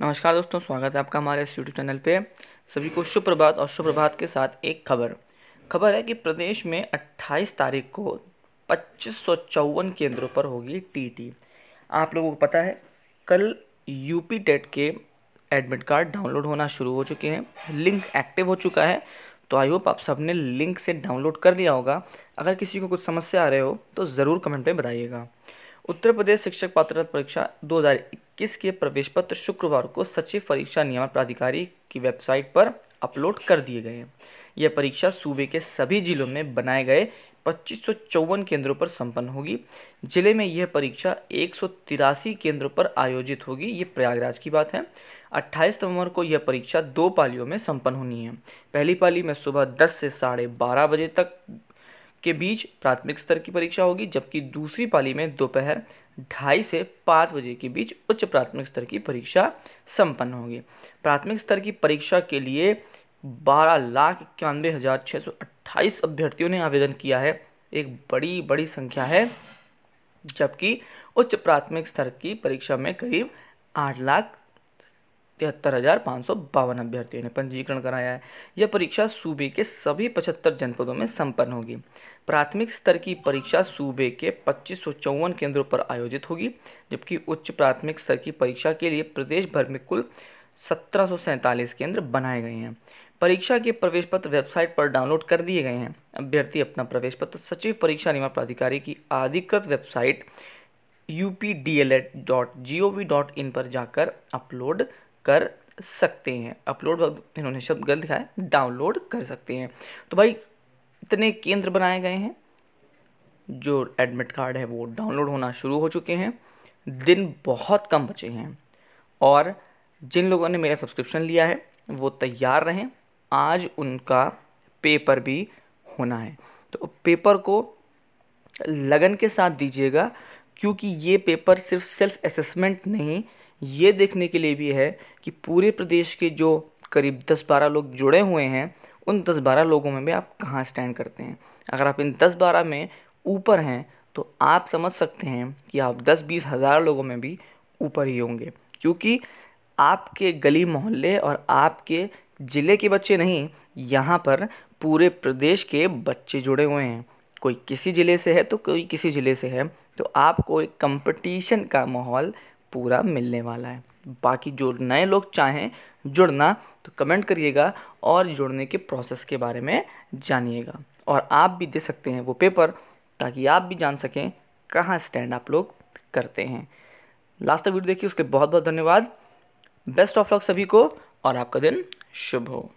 नमस्कार दोस्तों स्वागत है आपका हमारे इस यूट्यूब चैनल पे सभी को सुप्रभात और सुप्रभात के साथ एक खबर खबर है कि प्रदेश में 28 तारीख को पच्चीस केंद्रों पर होगी टीटी आप लोगों को पता है कल यूपी टेट के एडमिट कार्ड डाउनलोड होना शुरू हो चुके हैं लिंक एक्टिव हो चुका है तो आई होप आप सबने लिंक से डाउनलोड कर लिया होगा अगर किसी को कुछ समस्या आ रहे हो तो ज़रूर कमेंट में बताइएगा उत्तर प्रदेश शिक्षक पात्रता परीक्षा 2021 किसके प्रवेश पत्र शुक्रवार को सचिव परीक्षा नियमन प्राधिकारी की वेबसाइट पर अपलोड कर दिए गए हैं यह परीक्षा सूबे के सभी जिलों में बनाए गए पच्चीस केंद्रों पर संपन्न होगी जिले में यह परीक्षा एक केंद्रों पर आयोजित होगी ये प्रयागराज की बात है 28 नवंबर को यह परीक्षा दो पालियों में संपन्न होनी है पहली पाली में सुबह 10 से साढ़े बारह बजे तक के बीच प्राथमिक स्तर की परीक्षा होगी जबकि दूसरी पाली में दोपहर ढाई से पाँच बजे के बीच उच्च प्राथमिक स्तर की परीक्षा संपन्न होगी प्राथमिक स्तर की परीक्षा के लिए बारह लाख इक्यानवे हज़ार छः सौ अट्ठाईस अभ्यर्थियों ने आवेदन किया है एक बड़ी बड़ी संख्या है जबकि उच्च प्राथमिक स्तर की परीक्षा में करीब आठ लाख तिहत्तर हज़ार पाँच सौ बावन अभ्यर्थियों ने पंजीकरण कराया है यह परीक्षा सूबे के सभी पचहत्तर जनपदों में संपन्न होगी प्राथमिक स्तर की परीक्षा सूबे के पच्चीस सौ चौवन केंद्रों पर आयोजित होगी जबकि उच्च प्राथमिक स्तर की परीक्षा के लिए प्रदेश भर में कुल सत्रह सौ सैंतालीस केंद्र बनाए गए हैं परीक्षा के प्रवेश पत्र वेबसाइट पर डाउनलोड कर दिए गए हैं अभ्यर्थी अपना प्रवेश पत्र सचिव परीक्षा निवार प्राधिकारी की अधिकृत website U P D L ed dot G O V dot in पर जाकर अपलोड कर सकते हैं अपलोड इन्होंने शब्द गलत लिखा है डाउनलोड कर सकते हैं तो भाई इतने केंद्र बनाए गए हैं जो एडमिट कार्ड है वो डाउनलोड होना शुरू हो चुके हैं दिन बहुत कम बचे हैं और जिन लोगों ने मेरा सब्सक्रिप्शन लिया है वो तैयार रहें आज उनका पेपर भी होना है तो पेपर को लगन के साथ दीजिएगा क्योंकि ये पेपर सिर्फ सेल्फ असेसमेंट नहीं ये देखने के लिए भी है कि पूरे प्रदेश के जो करीब दस बारह लोग जुड़े हुए हैं उन दस बारह लोगों में भी आप कहाँ स्टैंड करते हैं अगर आप इन दस बारह में ऊपर हैं तो आप समझ सकते हैं कि आप दस बीस हज़ार लोगों में भी ऊपर ही होंगे क्योंकि आपके गली मोहल्ले और आपके ज़िले के बच्चे नहीं यहाँ पर पूरे प्रदेश के बच्चे जुड़े हुए हैं कोई किसी ज़िले से है तो कोई किसी ज़िले से है तो आपको एक कंपटीशन का माहौल पूरा मिलने वाला है बाकी जो नए लोग चाहें जुड़ना तो कमेंट करिएगा और जुड़ने के प्रोसेस के बारे में जानिएगा और आप भी दे सकते हैं वो पेपर ताकि आप भी जान सकें कहाँ स्टैंड आप लोग करते हैं लास्ट तक वीडियो देखिए उसके बहुत बहुत धन्यवाद बेस्ट ऑफ लक सभी को और आपका दिन शुभ हो